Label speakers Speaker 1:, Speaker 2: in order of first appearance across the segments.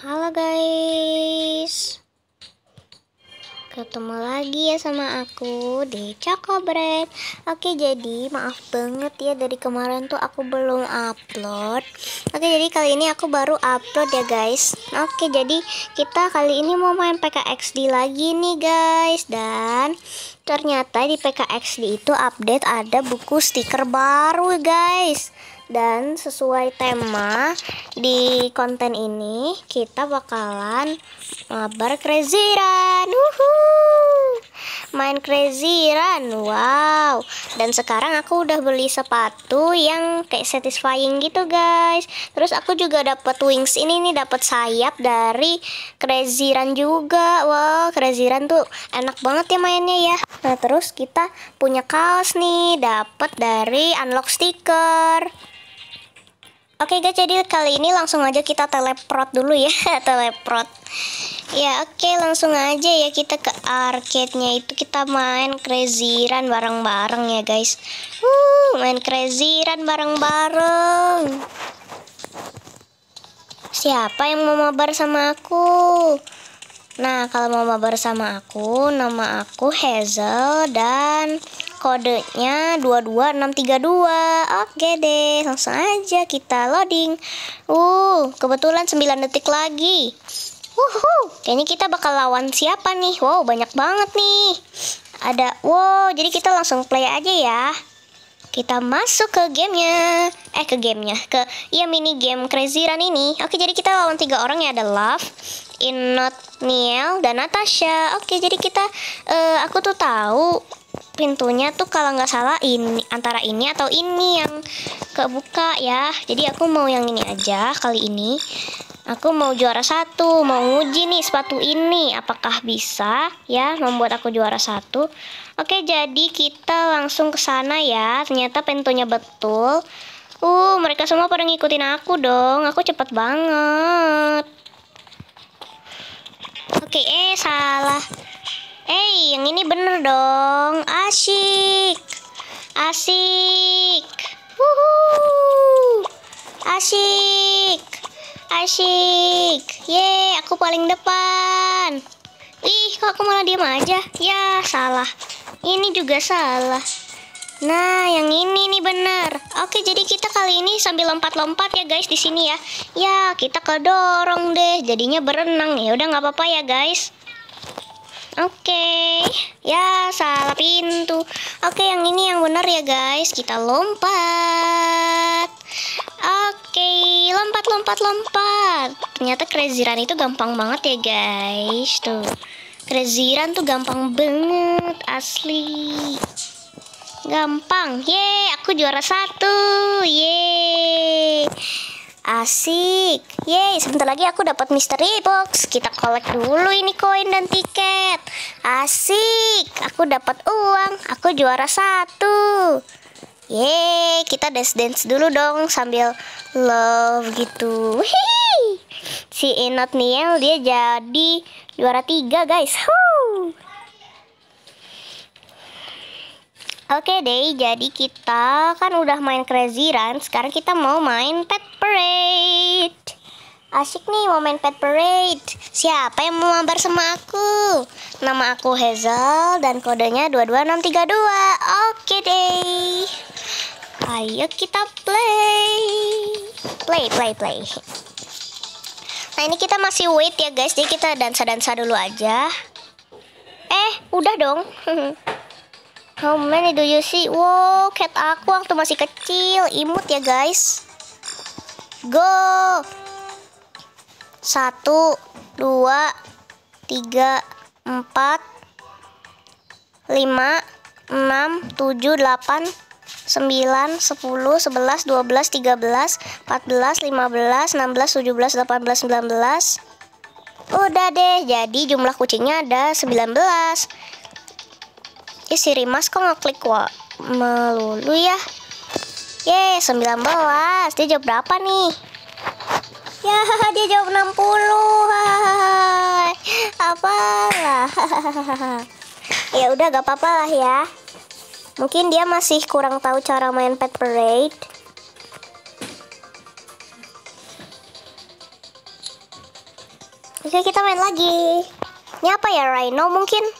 Speaker 1: Halo guys Ketemu lagi ya sama aku di Choco Bread Oke jadi maaf banget ya dari kemarin tuh aku belum upload Oke jadi kali ini aku baru upload ya guys Oke jadi kita kali ini mau main PKXD lagi nih guys Dan ternyata di PKXD itu update ada buku stiker baru guys dan sesuai tema di konten ini kita bakalan mabar Crazy Main Crazy Wow. Dan sekarang aku udah beli sepatu yang kayak satisfying gitu, guys. Terus aku juga dapat wings ini nih, dapat sayap dari Crazy juga. Wow, Crazy tuh enak banget ya mainnya ya. Nah, terus kita punya kaos nih, dapat dari unlock sticker Oke okay guys, jadi kali ini langsung aja kita teleport dulu ya, teleport Ya oke, okay, langsung aja ya kita ke arcade-nya itu kita main Crazy Run bareng-bareng ya guys. uh main Crazy Run bareng-bareng. Siapa yang mau mabar sama aku? Nah, kalau mau mabar sama aku, nama aku Hazel dan kodenya 22632. Oke deh, langsung aja kita loading. Uh, kebetulan 9 detik lagi. Wuhu, kayaknya kita bakal lawan siapa nih? Wow, banyak banget nih. Ada, wow, jadi kita langsung play aja ya. Kita masuk ke gamenya Eh ke gamenya Ke ya mini game Crazy Run ini Oke jadi kita lawan tiga orang ya Ada Love not Niel dan Natasha. Oke, jadi kita uh, aku tuh tahu pintunya tuh kalau nggak salah ini antara ini atau ini yang kebuka ya. Jadi aku mau yang ini aja kali ini. Aku mau juara satu, mau nguji nih sepatu ini apakah bisa ya membuat aku juara satu. Oke, jadi kita langsung ke sana ya. Ternyata pintunya betul. Uh, mereka semua pada ngikutin aku dong. Aku cepet banget. Oke, eh salah. Eh, yang ini bener dong. Asik. Asik. Wuhu. Asik. Asik. Ye, aku paling depan. Ih, kok aku malah diam aja? Ya, salah. Ini juga salah. Nah, yang ini nih bener. Oke, jadi kita kali ini sambil lompat-lompat ya guys di sini ya. Ya, kita ke dorong deh, jadinya berenang. Ya udah nggak apa-apa ya guys. Oke, ya salah pintu. Oke, yang ini yang bener ya guys. Kita lompat. Oke, lompat, lompat, lompat. Ternyata crazy itu gampang banget ya guys. Tuh, crazy tuh gampang banget asli. Gampang. Ye, aku juara satu. Ye. Asik. Yeay, sebentar lagi aku dapat mystery box. Kita collect dulu ini koin dan tiket. Asik. Aku dapat uang. Aku juara satu. Yeay, kita dance-dance dulu dong sambil love gitu. Hihi. Si Enot Niel dia jadi juara tiga guys. Huh. Oke okay deh, jadi kita kan udah main Crazy Run, sekarang kita mau main Pet Parade. Asik nih mau main Pet Parade. Siapa yang mau mabar sama aku? Nama aku Hazel dan kodenya 22632. Oke okay deh. Ayo kita play. Play, play, play. Nah ini kita masih wait ya guys, jadi kita dansa-dansa dulu aja. Eh, udah dong. How many do you see? Wow, cat aku waktu masih kecil, imut ya guys. Go. Satu, dua, tiga, empat, lima, enam, tujuh, delapan, sembilan, sepuluh, sebelas, dua belas, tiga belas, empat belas, lima belas, enam belas, tujuh belas, delapan belas, sembilan belas. Udah deh, jadi jumlah kucingnya ada sembilan belas. Iya Ih, si Rimas kok ngeklik wa melulu ya? Ye, 19. Dia jawab berapa nih? Ya, dia jawab 60. Apalah. ya udah gak apa-apa lah ya. Mungkin dia masih kurang tahu cara main Pet Parade. Oke, kita main lagi. Ini apa ya, Rhino mungkin?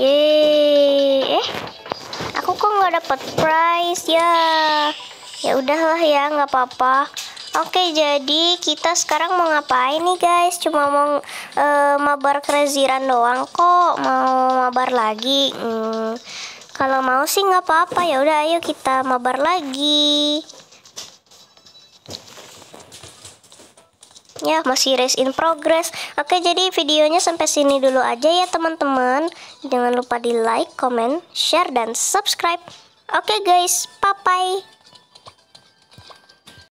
Speaker 1: Yeay. Eh, aku kok nggak dapat prize ya. Ya udahlah ya, nggak apa-apa. Oke, jadi kita sekarang mau ngapain nih guys? Cuma mau e, mabar kreziran doang kok. Mau mabar lagi? Hmm, kalau mau sih nggak apa-apa. Ya udah, ayo kita mabar lagi. ya masih race in progress oke jadi videonya sampai sini dulu aja ya teman-teman jangan lupa di like comment share dan subscribe oke guys bye bye